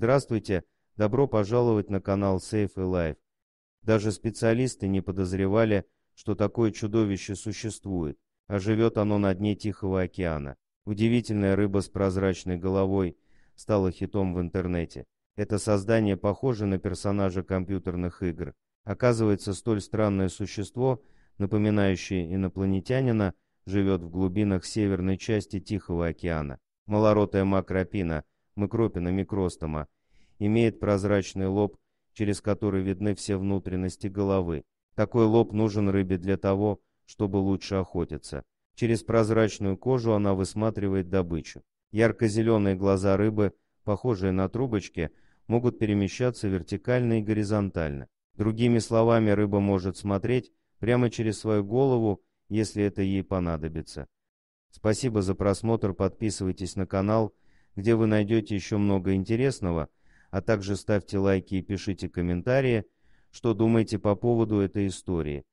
Здравствуйте, добро пожаловать на канал Safe и Life. Даже специалисты не подозревали, что такое чудовище существует, а живет оно на дне Тихого океана. Удивительная рыба с прозрачной головой стала хитом в интернете. Это создание похоже на персонажа компьютерных игр. Оказывается, столь странное существо, напоминающее инопланетянина, живет в глубинах северной части Тихого океана. Малоротая макропина Мыкропина микростома, имеет прозрачный лоб, через который видны все внутренности головы. Такой лоб нужен рыбе для того, чтобы лучше охотиться. Через прозрачную кожу она высматривает добычу. Ярко-зеленые глаза рыбы, похожие на трубочки, могут перемещаться вертикально и горизонтально. Другими словами, рыба может смотреть прямо через свою голову, если это ей понадобится. Спасибо за просмотр, подписывайтесь на канал, где вы найдете еще много интересного, а также ставьте лайки и пишите комментарии, что думаете по поводу этой истории.